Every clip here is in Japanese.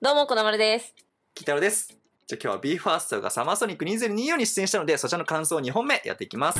どうも、こなまるです。キタロです。じゃあ今日は BE:FIRST がサマーソニック2024に出演したので、そちらの感想を2本目やっていきます。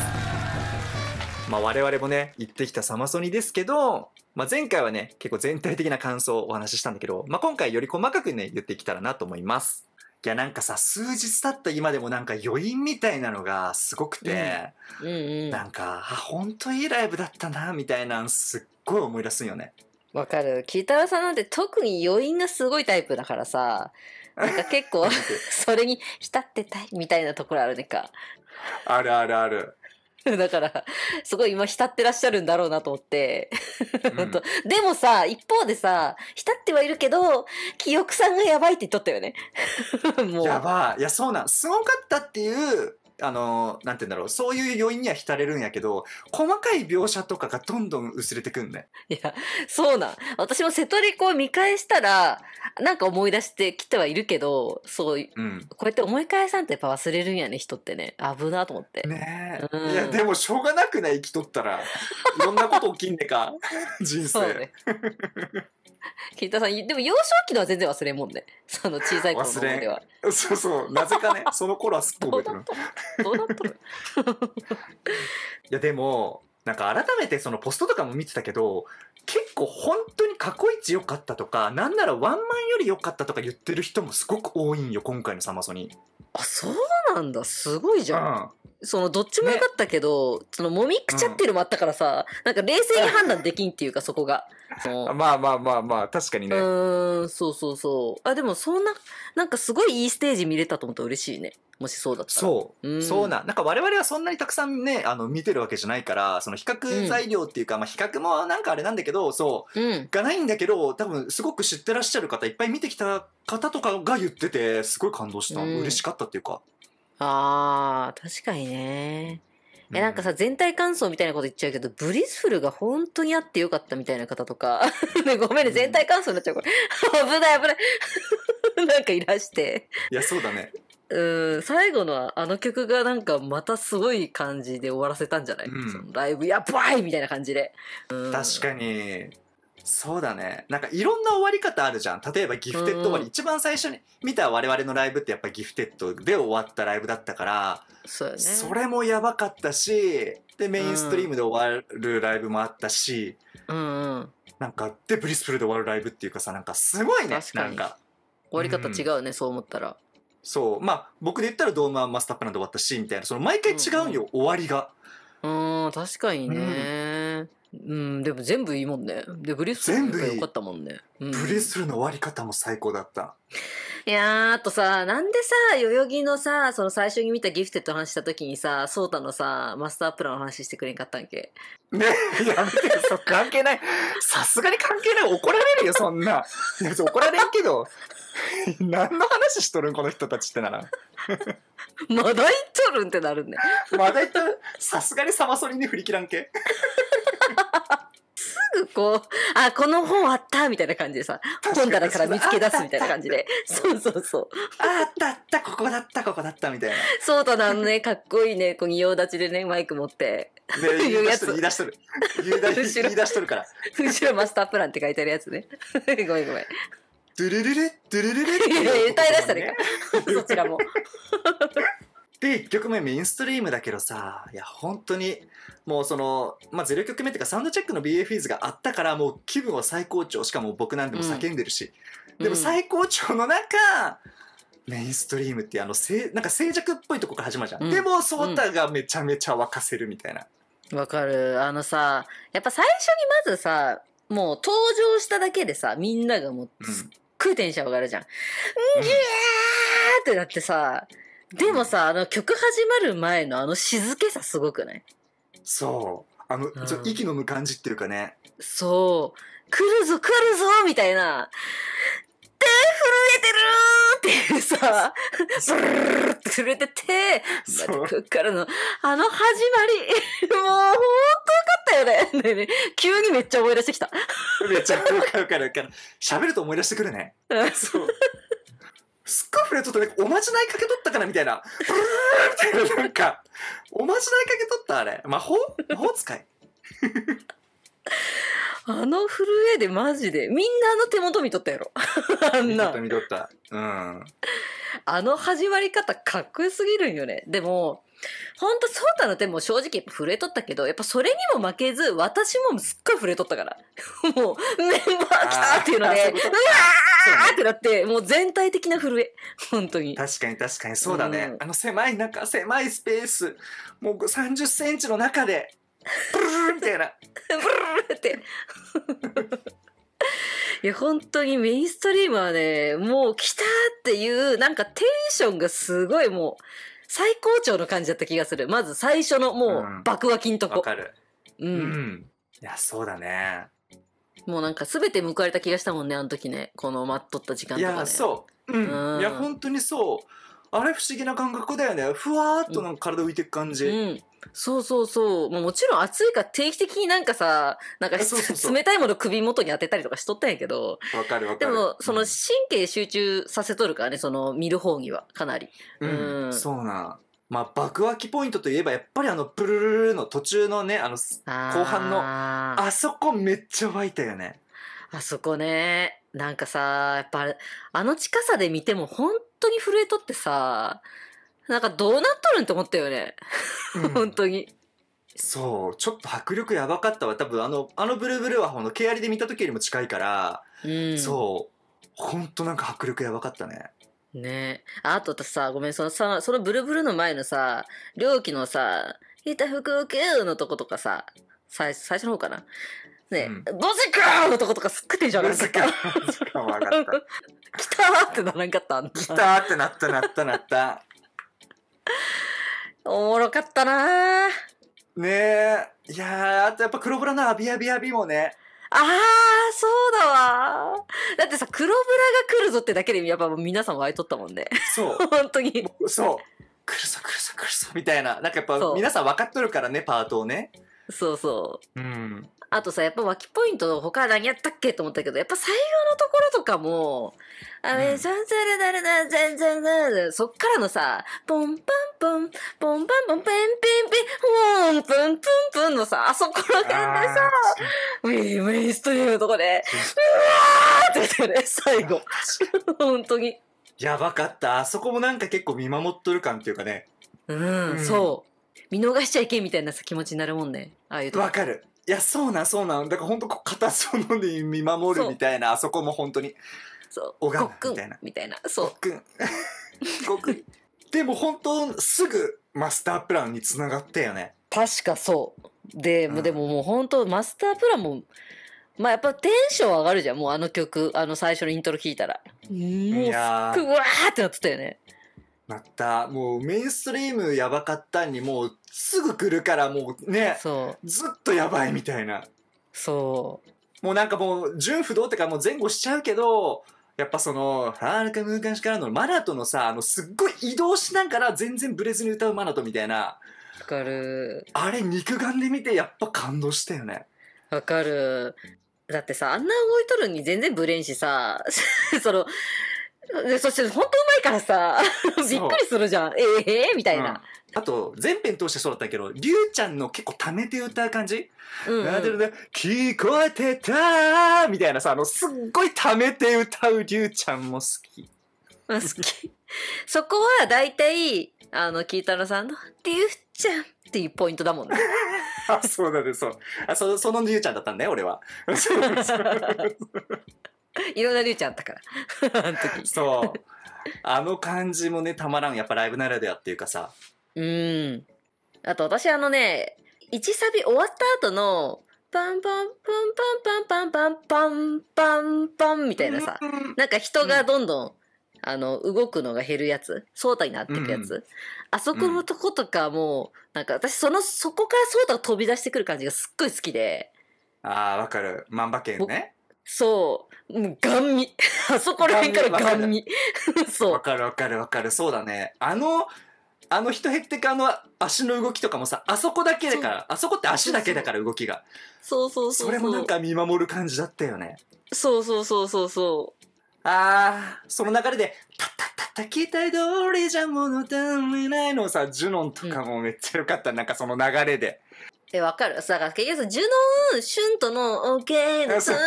まあ我々もね、行ってきたサマソニですけど、まあ前回はね、結構全体的な感想をお話ししたんだけど、まあ今回より細かくね、言っていけたらなと思います。いやなんかさ、数日経った今でもなんか余韻みたいなのがすごくて、なんか、あ、本当いいライブだったな、みたいなんすっごい思い出すんよね。わかる。キタさんなんて特に余韻がすごいタイプだからさ、なんか結構 それに浸ってたいみたいなところあるねか。あるあるある。だから、すごい今浸ってらっしゃるんだろうなと思って。うん、でもさ、一方でさ、浸ってはいるけど、記憶さんがやばいって言っとったよね。もう。やばい。いや、そうなん。すごかったっていうあの、なんて言うんだろう、そういう余韻には浸れるんやけど、細かい描写とかがどんどん薄れてくんね。いや、そうなん。私も瀬戸リコを見返したら、なんか思い出してきてはいるけど、そう、うん、こうやって思い返さんとやっぱ忘れるんやね、人ってね。危なと思って。ねえ、うん、いや、でもしょうがなくない、生きとったら。いろんなこと起きんねか、人生。そうね。桐田さんでも幼少期のは全然忘れんもんねその小さい頃の思い出はそうそうなぜかねその頃はすっと覚えてるどうなっとるいやでもなんか改めてそのポストとかも見てたけど結構本当に過去一良かったとかなんならワンマンより良かったとか言ってる人もすごく多いんよ今回のサマソニあそうなんだすごいじゃん、うん、そのどっちも良かったけど、ね、そのもみくちゃってるもあったからさ、うん、なんか冷静に判断できんっていうか、そこがまあまあまあまあ、確かにね。うん、そうそうそう。あ、でもそんな、なんかすごいいいステージ見れたと思ったら嬉しいね。もしそうだったら。そう。うん、そうななんか我々はそんなにたくさんね、あの、見てるわけじゃないから、その比較材料っていうか、うん、まあ比較もなんかあれなんだけど、そう、うん、がないんだけど、多分すごく知ってらっしゃる方、いっぱい見てきた方とかが言ってて、すごい感動した。うん、嬉しかったっていうか。ああ、確かにね。え、なんかさ、全体感想みたいなこと言っちゃうけど、ブリスフルが本当にあってよかったみたいな方とか、ごめんね、全体感想になっちゃう、これ。危ない、危ない。なんかいらして。いや、そうだね。うん、最後のあの曲がなんかまたすごい感じで終わらせたんじゃない、うん、そのライブやばいみたいな感じで。確かに。そうだね。なんかいろんな終わり方あるじゃん。例えばギフテッド終わり、一番最初に見た我々のライブってやっぱギフテッドで終わったライブだったから、そ、ね、れもやばかったし、で、メインストリームで終わるライブもあったし、うん、なんか、で、ブリスプルで終わるライブっていうかさ、なんかすごいね、なんか。終わり方違うね、うん、そう思ったら。そう。まあ、僕で言ったらドームはマスタップなんで終わったし、みたいな、その毎回違うよ、うんうん、終わりが。うん、確かにね。うんうん、でも全部いいもんね。で、ブレスルの良かったもんね。うん、ブレスルの終わり方も最高だった。いやあとさ、なんでさ、代々木のさ、その最初に見たギフテッドの話した時にさ、ソータのさ、マスタープランの話してくれんかったんけ。ねやめてそ関係ない。さすがに関係ない。怒られるよ、そんな。怒られんけど。何の話しとるんこの人たちってなら。まだ言っとるんってなるんね。まだ言っとる。さすがにサマソリに振り切らんけ。くこう、あ、この本あったみたいな感じでさ、本棚から見つけ出すみたいな感じで。そうそうそう。あったあった、ここだった、ここだった、みたいな。そうだな、ね、かっこいいね、こう、仁王立ちでね、マイク持って。言い出しとる、言い出しとる。から。後ろマスタープランって書いてあるやつね。ごめんごめん。ドゥルルル、ドゥルルル。歌い出したねそちらも。で、1曲目メインストリームだけどさ、いや、本当に、もうその、まあ、0曲目っていうか、サウンドチェックの BFEs があったから、もう気分は最高潮、しかも僕なんでも叫んでるし、うん、でも最高潮の中、うん、メインストリームってあのせ、なんか静寂っぽいとこから始まるじゃん。うん、でも、ソータがめちゃめちゃ沸かせるみたいな。わかる。あのさ、やっぱ最初にまずさ、もう登場しただけでさ、みんながもう、すっごいテンション上がるじゃん。うん、ぎゃーってなってさ、でもさ、あの曲始まる前のあの静けさすごくないそうあの、ちょ息の無感じっていうかねそう。来るぞ来るぞみたいな。手震えてるーっていうさ、ブルルルって震えてて、そうこっからの、あの始まり、もうほんとよかったよね。急にめっちゃ思い出してきた。めっちゃわかるわかるか喋ると思い出してくるねうんそうすっごいフレーっとね、おまじないかけとったかなみたいな。ブルーみたいな、なんか、おまじないかけとったあれ。魔法 魔法使い あの震えでマジで。みんなあの手元見とったやろ。あん見とっな。た見とった。うん。あの始まり方かっこよすぎるんよね。でも、ほんと、うたの手も正直やっぱ震えとったけど、やっぱそれにも負けず、私もすっごい震えとったから。もう、メンバー来たっていうので、うわーってなって、もう全体的な震え。本当に。確かに確かに、そうだね。うん、あの狭い中、狭いスペース、もう30センチの中で、ブルーみたいな。ブルーって。いや、本当にメインストリームはね、もう来たっていう、なんかテンションがすごいもう、最高潮の感じだった気がする。まず最初のもう、爆湧んとこ。わ、かる。うん。いや、そうだね。もうなんか全て報われた気がしたもんね、あの時ね。この待っとった時間とかね。いや、そう。うん。いや、本当にそう。あれ不思議な感覚だよねふわーっとなんか体浮いてく感じ、うん、そうそうそうもちろん暑いから定期的になんかさなんか冷たいもの首元に当てたりとかしとったんやけどわかるわかるでもその神経集中させとるからねその見る方にはかなり、うん、うん、そうなまあ、爆湧きポイントといえばやっぱりあのプルルルの途中のねあの後半のあそこめっちゃ湧いたよねあそこねなんかさやっぱあの近さで見ても本当に震えとってさ、なんかどうなっとるんって思ったよね。本当に。そう、ちょっと迫力やばかったわ。多分あの、あのブルーブルーはほの毛りで見た時よりも近いから、うん、そう、ほんとなんか迫力やばかったね。ねあとさ、ごめん、そのさ、そのブルブルの前のさ、両機のさ、いた服を着るのとことかさ、最最初の方かなね、うん、ドジかのとことかすっくてんじゃないですか。かも分かった。来たーってならんかったん来たーってなったなったなった。おもろかったなねえ。いやあとやっぱ黒ブラのアビアビアビもね。ああ、そうだわ。だってさ、黒ブラが来るぞってだけで、やっぱ皆さん湧いとったもんね。そう。本当に。そう。来るぞ来るぞ来るぞみたいな。なんかやっぱ皆さん分かっとるからね、パートをね。そうそう。うん。あとさ、やっぱ脇ポイント他何やったっけと思ったけど、やっぱ最後のところとかも、あれ、ザンザルダルだルザンザルそっからのさ、ポンパンポン、ポンパンポン、ペンペンペン、ホーン、プンプンプンのさ、あそこら辺でさ、ウィーウィースというとこで、うわーって言ってね、最後。本当に。やばかった。あそこもなんか結構見守っとる感っていうかね。うん、そう。見逃しちゃいけんみたいな気持ちになるもんねああいうとわかるいやそうなそうなんだから本当片そのに見守るみたいなあそこも本当にそうみたいなみたいなそうごく ごくでも本当すぐマスタープランにつながったよね確かそうでうん、でももう本当マスタープランもまあやっぱテンション上がるじゃんもうあの曲あの最初のイントロ聞いたらもううわーってなってたよねまたもうメインストリームやばかったんにもうすぐ来るからもうねそうずっとやばいみたいなそうもうなんかもう純不動ってかもう前後しちゃうけどやっぱその「はるか昔から」のマナトのさあのすっごい移動しながら全然ブレずに歌うマナトみたいなわかるあれ肉眼で見てやっぱ感動したよねわかるだってさあんな動いとるに全然ブレんしさ そのそして本当うまいからさ、びっくりするじゃん。ええー、みたいな、うん、あと、前編通してそうだったけど、りゅうちゃんの結構溜めて歌う感じ、うんうん、聞こえてたみたいなさ、あの、すっごい溜めて歌うりゅうちゃんも好き。好き。そこは大体、あの、きいたロさんの、りゅうちゃんっていうポイントだもんね。あ、そうだね、そう。あ、そそのりゅうちゃんだったんだよ、俺は。いろんなりゅうちゃんあったから あの時そうあの感じもねたまらんやっぱライブならではっていうかさうんあと私あのね1サビ終わった後のパンパンパンパンパンパンパンパンパンパンみたいなさ、なんか人がどんどん、うん、あの、動くのが減るやつ、ソータになっていくやつ、うん、あそこのとことかもう、なんか私その、そこからソータが飛び出してくる感じがすっごい好きで。ああ、わかる。万馬券ね。そう。もう、ガンミ。あそこら辺からガンミ。そう。わかるわかるわかる。そうだね。あの、あの人ヘクテクあの足の動きとかもさ、あそこだけだから、あそこって足だけだから動きが。そうそうそうそれもなんか見守る感じだったよね。そうそうそうそうそう。あー、その流れで、たったったった期待通りじゃ物足りないのさ、ジュノンとかもめっちゃよかった、うん、なんかその流れで。え、わかるだから、結局、ジュノン、シュントの、OK の、それ以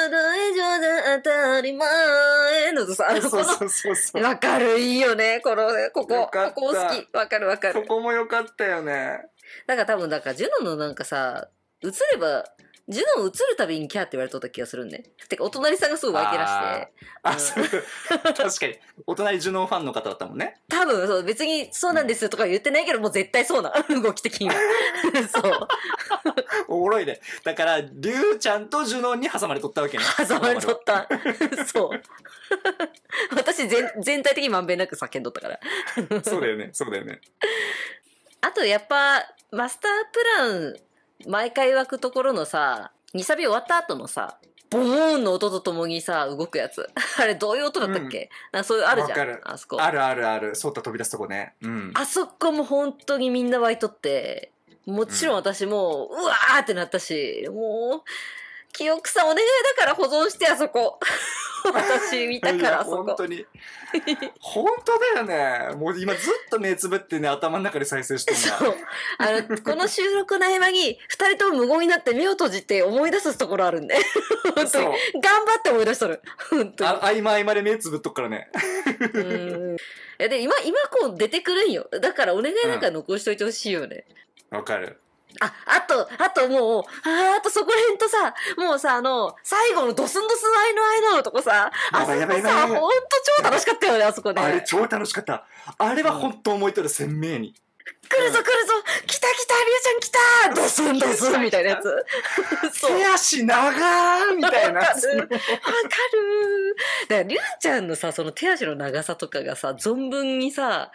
上で当たり前のとさ、あの、そうそうそうわかる、いいよね、この、ここ、ここ好き。わかるわかる。ここもよかったよね。なんか多分、なんか、ジュノンのなんかさ、映れば、ノン映るたびにキャーって言われとった気がするんで、ね。てか、お隣さんがすごい湧いてらして。あ、うん、そう。確かに。お隣ジュノンファンの方だったもんね。多分、そう、別にそうなんですとか言ってないけど、もう絶対そうな。動き的には。そう。おもろいね。だから、リュウちゃんとジュノンに挟まれとったわけね。挟まれとった。そう。私全、全体的にまんべんなく叫んどったから。そうだよね、そうだよね。あと、やっぱ、マスタープラン毎回湧くところのさ、2サビ終わった後のさ、ボーンの音とともにさ、動くやつ。あれどういう音だったっけ、うん、なんかそういうあるじゃん。あそこ。あるあるある。そうた飛び出すとこね。うん。あそこも本当にみんな湧いとって、もちろん私も、うわーってなったし、もう、記憶さんお願いだから保存してあそこ 私見たからあそこ本当に 本当だよねもう今ずっと目つぶってね頭の中で再生してるあのこの収録の合間に2人とも無言になって目を閉じて思い出すところあるんで本当に頑張って思い出しとる本当にあ合間合間で目つぶっとくからねうんで今今こう出てくるんよだからお願いだから残しといてほしいよねわ、うん、かるあ、あと、あともう、ああとそこら辺とさ、もうさ、あの、最後のドスンドスンアイのアイのとこさ、あそこさ、ほんと超楽しかったよね、あそこね。あれ超楽しかった。あれは本当思いとる、鮮明に。来るぞ来るぞ、うん、来た来たりゅうちゃん来たドスンドスンみたいなやつ。手足長ーみたいなやつ。わかる。だからりゅうちゃんのさ、その手足の長さとかがさ、存分にさ、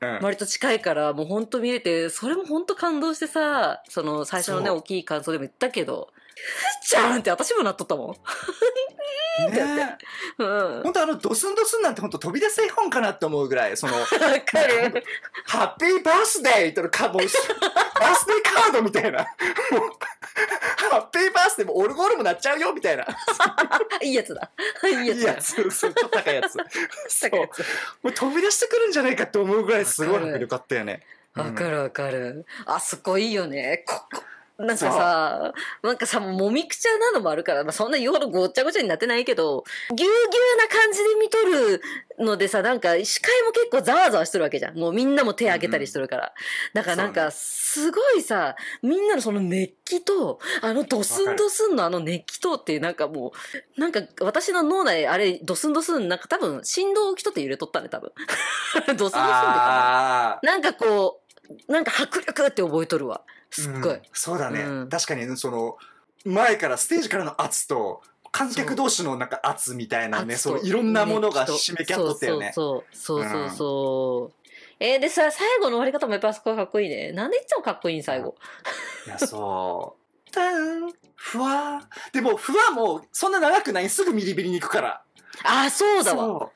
うん、割と近いからもうほんと見れて、それもほんと感動してさ、その最初のね、大きい感想でも言ったけど、りゅうちゃんって私もなっとったもん。ってなうん。本当あの、ドスンドスンなんて本当飛び出す絵本かなって思うぐらい、その、ハッピーバースデーとのカもう、バースデーカードみたいな。もうハッピーバースデーもオルゴールもなっちゃうよみたいな。いいやつだ。いいやつ。いいやつ。そう、ちょっと高いやつ。もう飛び出してくるんじゃないかって思うぐらいすごい迫力あったよね。わかるわかる。あそこいいよね。ここ、なんかさ、なんかさ、もみくちゃなのもあるから、まあ、そんな言うほどごっちゃごちゃになってないけど、ぎゅうぎゅうな感じで見とるのでさ、なんか視界も結構ざわざわしてるわけじゃん。もうみんなも手あげたりしてるから。だからなんか、すごいさ、みんなのその熱気と、あのドスンドスンのあの熱気とって、なんかもう、なんか私の脳内、あれ、ドスンドスン、なんか多分、振動をきとって揺れとったね、多分。ドスンドスンとかな。なんかこう、なんか迫力って覚えとるわ。すっごい、うん、そうだね、うん、確かにその前からステージからの圧と観客同士のなんか圧みたいなねそういろんなものが締めきゃっとったよねそうそうそうそうえー、でさ、最後の終わり方もやっぱそこがかっこいいね。なんでいつもかっこいいん、最後。いや、そう。たンふわでも、ふわも、そんな長くない。すぐミリビリに行くから。あ、そうだわ。そう。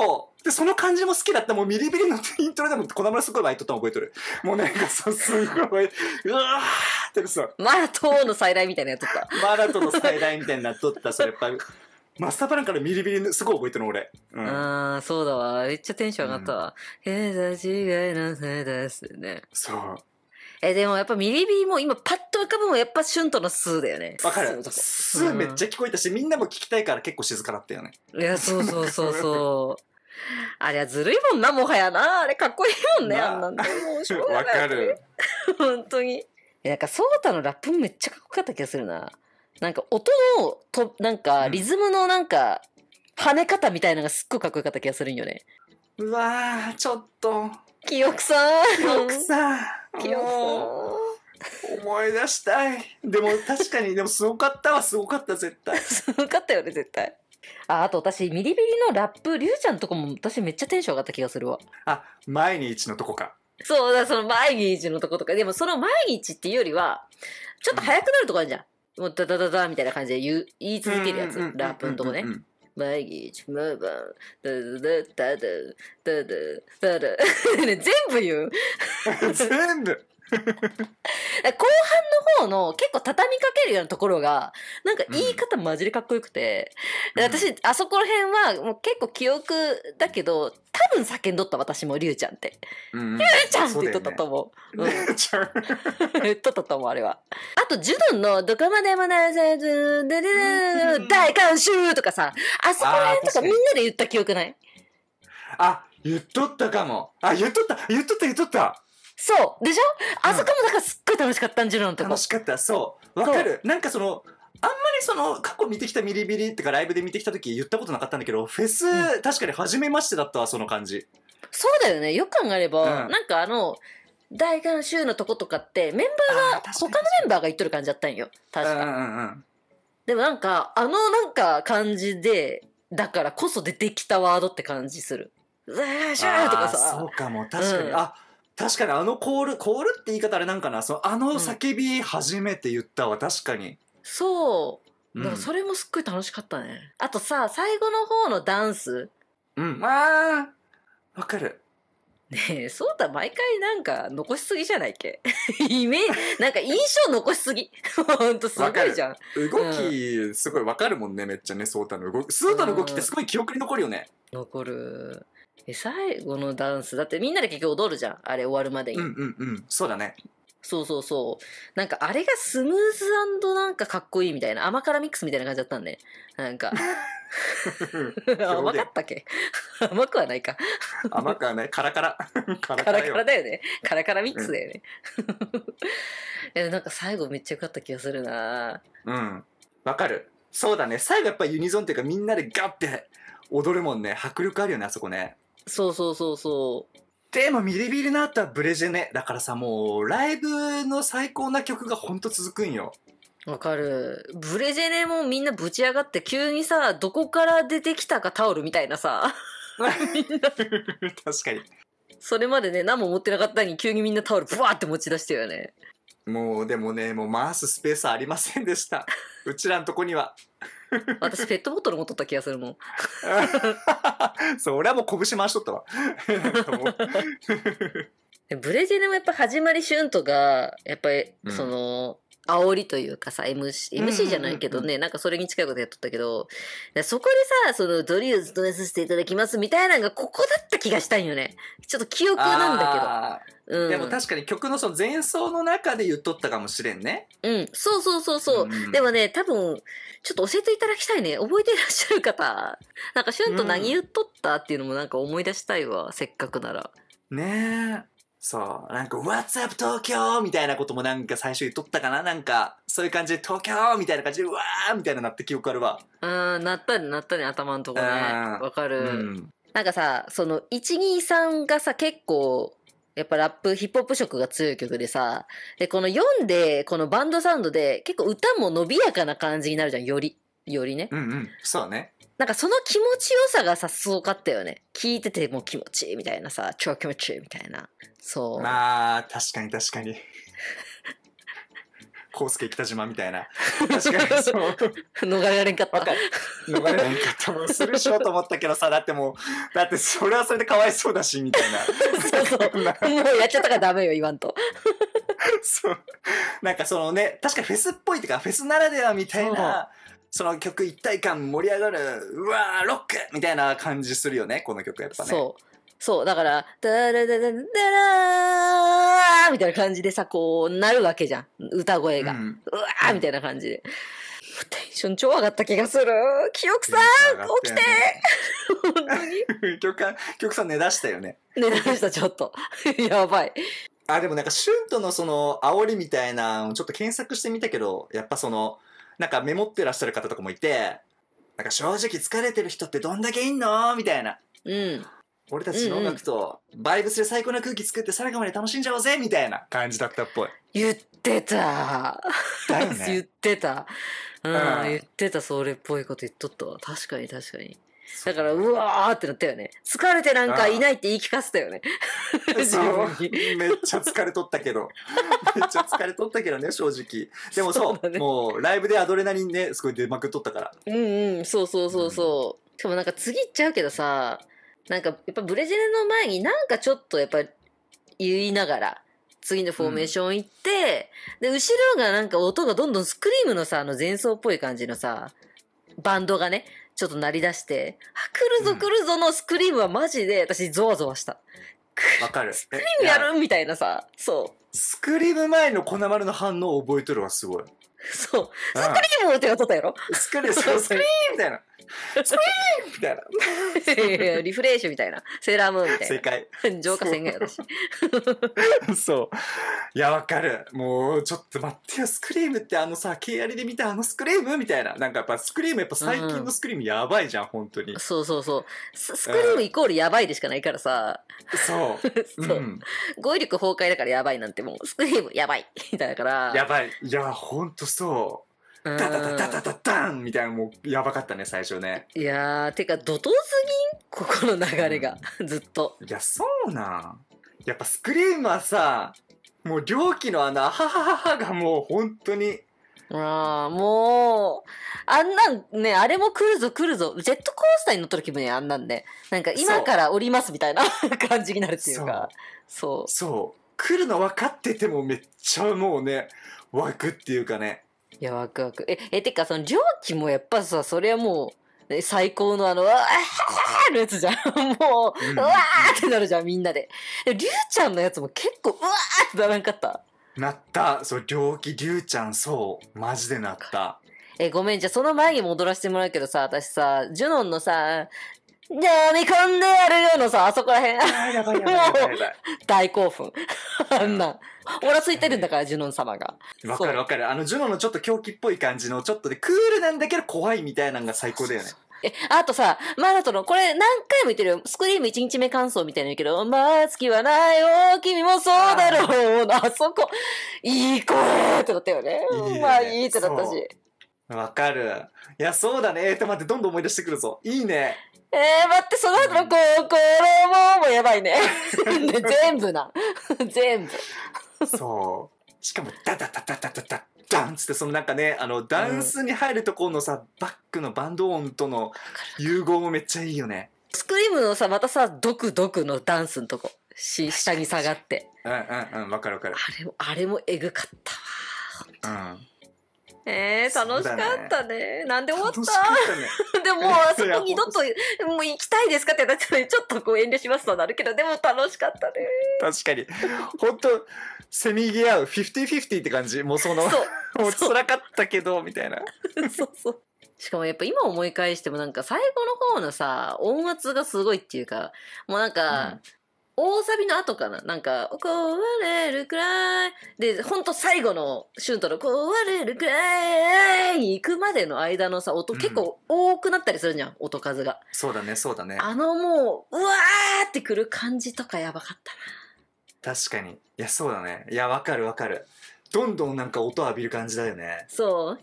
そうで、その感じも好きだった。もうビリビリのイントロでも、こだすごいバイトったの覚えとる。もうなんかそう、すごい、うわーってさ。マラトーの再来みたいなやっとった。マラトーの再来みたいになっとった、それやっぱ。マスタープランからミリビリすごい覚えてるの俺。うん、ああ、そうだわ。めっちゃテンション上がったわ。え、うん、違いのせいですね。そう。え、でもやっぱミリビリも今パッと浮かぶもやっぱシュントのスーだよね。わかる。スーめっちゃ聞こえたし、うん、みんなも聞きたいから結構静かだったよね。いや、そうそうそうそう。あれはずるいもんな、もはやな。あれかっこいいもんね、あんなんで。もわかる。本当に。えなんか、ソータのラップめっちゃかっこよかった気がするな。なんか、音の、と、なんか、リズムのなんか、跳ね方みたいのがすっごいかっこよかった気がするんよね。うわー、ちょっと。記憶さん。記憶さん。記憶さん。思い出したい。でも確かに、でもすごかったはすごかった、絶対。すごかったよね、絶対。あ、あと私、ミリビリのラップ、りゅうちゃんのとこも私めっちゃテンション上がった気がするわ。あ、毎日のとこか。そうだ、その毎日のとことか。でもその毎日っていうよりは、ちょっと早くなるとこあるじゃん。うん、もうダダダダみたいな感じで言う言い続けるやつ。ラップのとこね。毎日、毎晩、ダダダダダダダダダ。全部言う。全部 後半の方の結構畳みかけるようなところが、なんか言い方マジでかっこよくて、うん、私、あそこら辺はもう結構記憶だけど、多分叫んどった私もりゅうちゃんって。りゅうちゃんって言っとったと思う。うね、言っとったと思う、あれは。あと、ジュドンのどこまでもないせず、大観衆とかさ、あそこら辺とかみんなで言った記憶ないあ、言っとったかも。あ、言っとった言っとった言っとったそうでしょあそこもだからすっごい楽しかったんじるのとか楽しかったそうわかるなんかそのあんまりその過去見てきたミリビリってかライブで見てきた時言ったことなかったんだけどフェス、うん、確かに初めましてだったわその感じそうだよねよく考えれば、うん、なんかあの大観衆のとことかってメンバーが他のメンバーが言っとる感じだったんよ確か、うんでもなんかあのなんか感じでだからこそ出てきたワードって感じする「うわーしゃー」とかさそうかも確かに、うん、あ確かにあのコール、コールって言い方あれなんかな、そのあの叫び初めて言ったわ、確かに。そう。だからそれもすっごい楽しかったね。あとさ、最後の方のダンス。うん。ああわかる。ねえ、そうだ、毎回なんか残しすぎじゃないっけ イメージ、なんか印象残しすぎ。ほんとすごいじゃん。動き、すごいわかるもんね、めっちゃね、そうたの動き。そうたの動きってすごい記憶に残るよね。残る。え最後のダンスだってみんなで結局踊るじゃんあれ終わるまでに、うんうんうんそうだねそうそうそうなんかあれがスムーズなんかかっこいいみたいな甘辛ミックスみたいな感じだったんでなんか 甘かったっけ甘くはないか甘くはないカラカラ カラカラカラカラだよねカラカラミックスだよね、うん、なんか最後めっちゃ良かった気がするなうんわかるそうだね最後やっぱユニゾンっていうかみんなでガッて踊るもんね迫力あるよねあそこねそうそうそうそう。でも、ミリビリの後はブレジェネ。だからさ、もう、ライブの最高な曲がほんと続くんよ。わかる。ブレジェネもみんなぶち上がって、急にさ、どこから出てきたかタオルみたいなさ。みんな確かに。それまでね、何も持ってなかったのに急にみんなタオルブワーって持ち出してよね。もうでもねもう回すスペースありませんでした うちらのとこには私ペットボトル持っとった気がするもん そう俺はもう拳回しとったわ ブレジェネもやっぱ始まりシュンとかやっぱりその、煽りというかさ、MC、MC じゃないけどね、うんうんうん、なんかそれに近いことやっとったけど、そこでさ、そのドリューとめさせていただきますみたいなのがここだった気がしたんよね。ちょっと記憶なんだけど。うん、でも確かに曲のその前奏の中で言っとったかもしれんね。うん、そうそうそうそう。うん、でもね、多分、ちょっと教えていただきたいね。覚えていらっしゃる方。なんか、シュンと何言っとったっていうのもなんか思い出したいわ、うん、せっかくなら。ねえ。そう、なんか、What's up 東京みたいなこともなんか最初言っとったかななんか、そういう感じで東京みたいな感じで、うわーみたいななって記憶あるわ。うん、なったね、なったね、頭のとこね。わかる、うん。なんかさ、その、123がさ、結構、やっぱラップ、ヒップホップ色が強い曲でさ、で、この4で、このバンドサウンドで、結構歌も伸びやかな感じになるじゃん、より。よりね。うんうん、そうね。なんかその気持ちよさがさ、すごかったよね。聞いてても気持ちいいみたいなさ、超気持ちいいみたいな。そう。まあ、確かに確かに。コウスケ北島みたいな。確かにそう。逃れられんかった。か逃れられんかった。もうするしようと思ったけどさ、だってもう、だってそれはそれでかわいそうだし、みたいな。そうそう。もうやっちゃったからダメよ、言わんと。そう。なんかそのね、確かフェスっぽいというか、フェスならではみたいなその曲一体感盛り上がる、うわー、ロックみたいな感じするよね、この曲やっぱね。そう。そう、だから、ダラダラダラーみたいな感じでさ、こう、なるわけじゃん。歌声が。うん、うわーみたいな感じで。テンション超上がった気がする。記憶さん、ね、起きて本当に 曲憶さん寝だしたよね。寝だした、ちょっと。やばい。あ、でもなんか、シュントのその、煽りみたいなちょっと検索してみたけど、やっぱその、なんかメモってらっしゃる方とかもいて、なんか正直疲れてる人ってどんだけいんのみたいな。うん。俺たちの音楽とバイブスで最高な空気作って最後まで楽しんじゃおうぜみたいな感じだったっぽい。言ってた。ね、言ってた。うん、うん、言ってた。それっぽいこと言っとったわ。確かに確かに。だから、うわーってなったよね。疲れてなんかいないって言い聞かせたよね。めっちゃ疲れとったけど。めっちゃ疲れとったけどね、正直。でもそう、そうね、もうライブでアドレナリンね、すごい出まくっとったから。うんうん、そうそうそうそう。うん、しかもなんか次行っちゃうけどさ、なんかやっぱブレジルの前になんかちょっとやっぱ言いながら、次のフォーメーション行って、うん、で、後ろがなんか音がどんどんスクリームのさ、あの前奏っぽい感じのさ、バンドがね、ちょっと鳴り出して、あ、来るぞ来るぞのスクリームはマジで私ゾワゾワした。わかる。スクリームやるみたいなさ、そう。スクリーム前の粉丸の反応を覚えとるわ、すごい。そう。スクリームって音だやろスクリーム、スクリームみたいな。スクリームみたいな。リフレッシュみたいな。セーラームーンみたいな。正解。浄化宣言やだし。そう。いや、わかる。もう、ちょっと待ってよ。スクリームってあのさ、ケアリで見たあのスクリームみたいな。なんかやっぱスクリーム、やっぱ最近のスクリームやばいじゃん、うん、本当に。そうそうそう。スクリームイコールやばいでしかないからさ。そう。そう、ん。語彙力崩壊だからやばいなんてもう、スクリームやばい。みたいなから。やばい。いや、そう。ダダダダタタタンみたいなもうやばかったね最初ねいやーてか怒涛すぎんここの流れが、うん、ずっといやそうなんやっぱスクリーンはさもう猟奇のあのアハハハがもう本当にああ、もう、あんなんね、あれも来るぞ来るぞ。ジェットコースターに乗っとる気分や、あんなんで。なんか今から降りますみたいな 感じになるっていうか。そう。そう。そ来るの分かっててもめっちゃもうね、湧くっていうかね。いや、ワクワク。え、え、てか、その蒸気もやっぱさ、それはもう、最高のあの、あーのやつじゃん。もう、うわーってなるじゃん、みんなで。りゅうちゃんのやつも結構、うわーってならんかったなった。そう、猟奇りゅうちゃん、そう。マジでなった。え、ごめん、じゃあその前に戻らせてもらうけどさ、私さ、ジュノンのさ、飲み込んでやるよのさ、あそこら辺。もう、大興奮。あんな。俺はついてるんだから、ジュノン様が。わかるわかる。あの、ジュノンのちょっと狂気っぽい感じの、ちょっとで、クールなんだけど怖いみたいなのが最高だよね。え、あとさ、マラトの、これ何回も言ってるよ。スクリーム1日目感想みたいな言うけど、まあ、月はないよ、君もそうだろう、あそこ、いい声ってなったよね。いいねまあ、いいってなったし。わかる。いや、そうだね。えー、っと、待って、どんどん思い出してくるぞ。いいね。えー、待って、その後のこう、これも、もうやばいね。全部な。全部。そう。しかも、ダダダダダダダダンつって、そのなんかね、あの、ダンスに入るところのさ、うん、バックのバンド音との融合もめっちゃいいよね。スクリームのさ、またさ、ドクドクのダンスのとこ。し、下に下がって。うんうんうん、わかるわかる。あれも、あれもえぐかったわ。うん。えー、楽しかったね。何なんで終わった、ね、でも、あ そこ二度と、もう行きたいですかってなったら、ちょっとこう遠慮しますとなるけど、でも楽しかったね。確かに。本当せみぎ合う、フィフティフィフティって感じ。もうその、そう もう辛かったけど、みたいな。そうそう。しかもやっぱ今思い返してもなんか最後の方のさ、音圧がすごいっていうか、もうなんか、大サビの後かななんか、壊れるくらい。で、ほんと最後のシュントの壊れるくらい行くまでの間のさ、音、うん、結構多くなったりするじゃん、音数が。そうだね、そうだね。あのもう、うわーってくる感じとかやばかったな。確かに。いや、そうだね。いや、わかるわかる。どんどんなんか音浴びる感じだよね。そう。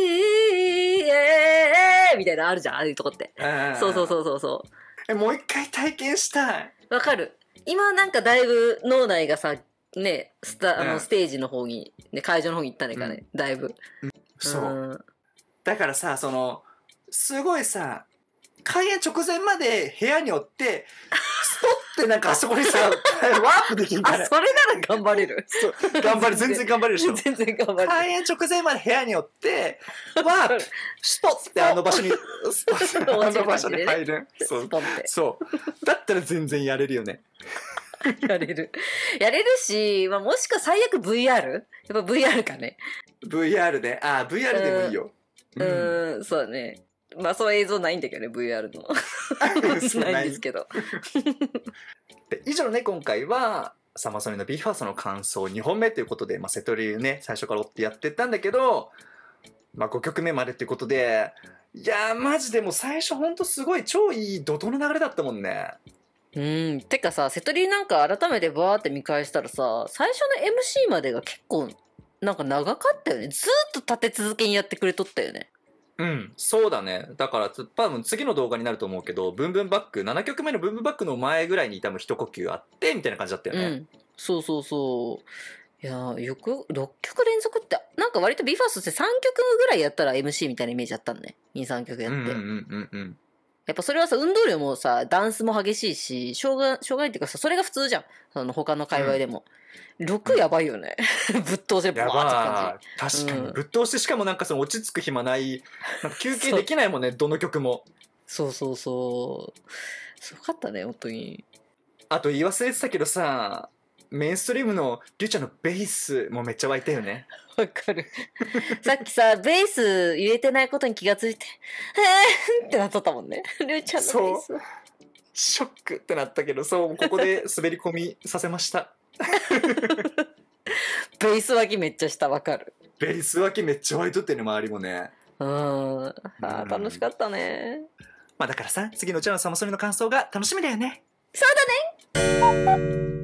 えー、えー、みたいなあるじゃん、ああいうとこって。そうそうそうそうそう。え、もう一回体験したい。わかる。今なんかだいぶ脳内がさねスタあの、ステージの方に、ね、会場の方に行ったねかね、だいぶそう。んだからさ、その、すごいさ、開演直前まで部屋におって、ってなんかあそこにさ、ワープできるあ、それなら頑張れる。そう頑張る、全然頑張れるし全然頑張れ開演直前まで部屋に寄って、ワープ、スポッってあの場所に、スポッあの場所に入る。そう。そう。だったら全然やれるよね。やれる。やれるし、まあ、もしか最悪 VR? やっぱ VR かね。VR で、ああ、VR でもいいよ。うん、うん、そうね。まあ、そう映像ないんだけどね、VR の。ないんですけど。で以上ね、今回は、サマソニのビーファーストの感想2本目ということで、まあ、瀬戸流ね、最初から追ってやってったんだけど、まあ、5曲目までということで、いやマジでも最初ほんとすごい超いい怒涛の流れだったもんね。うん。てかさ、瀬戸流なんか改めてバーって見返したらさ、最初の MC までが結構、なんか長かったよね。ずっと立て続けにやってくれとったよね。うん、そうだね。だから、多分次の動画になると思うけど、ブンブンバック、7曲目のブンブンバックの前ぐらいに多分一呼吸あって、みたいな感じだったよね。うん、そうそうそう。いやよく、6曲連続って、なんか割と BE:FIRST って3曲ぐらいやったら MC みたいなイメージあったんね。2、3曲やって。うんうんうんうん。やっぱそれはさ、運動量もさ、ダンスも激しいし、障害、障害っていうかさ、それが普通じゃん。その他の界隈でも。うん、6やばいよね。ぶっ通せばーって感じ。確かに、うん、ぶっ通してしかもなんかその落ち着く暇ない。なんか休憩できないもんねどの曲も。そうそうそう。すごかったね、本当に。あと言わせてたけどさ、メインストリームのりゅうちゃんのベースもめっちゃ湧いたよね。わかる。さっきさ、ベース入れてないことに気がついて、えーってなっとったもんね。りゅうちゃんのベース。ショックってなったけど、そう、ここで 滑り込みさせました。ベース脇めっちゃした、わかる。ベース脇めっちゃ湧いとってね、周りもね。うん。あ楽しかったね。まあだからさ、次のうちのサマソリの感想が楽しみだよね。そうだね